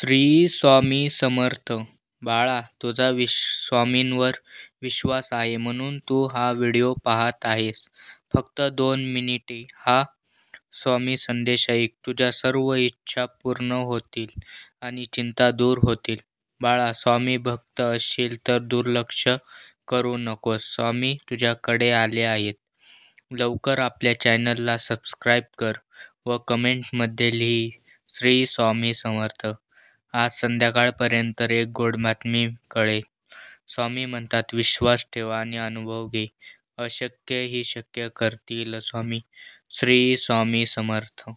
श्री स्वामी समर्थ बाळा तुझा विश स्वामींवर विश्वास आहे म्हणून तू हा व्हिडिओ पाहत आहेस फक्त दोन मिनिटे हा स्वामी संदेश ऐक तुझ्या सर्व इच्छा पूर्ण होतील आणि चिंता दूर होतील बाळा स्वामी भक्त असशील तर दुर्लक्ष करू नकोस स्वामी तुझ्याकडे आले आहेत लवकर आपल्या चॅनलला सबस्क्राईब कर व कमेंटमध्ये लिही श्री स्वामी समर्थ आज संध्याकाळपर्यंत एक गोड बातमी कळे स्वामी म्हणतात, विश्वास ठेवा आणि अनुभव घे. अशक्य ही शक्य करतील स्वामी! श्री स्वामी समर्थ.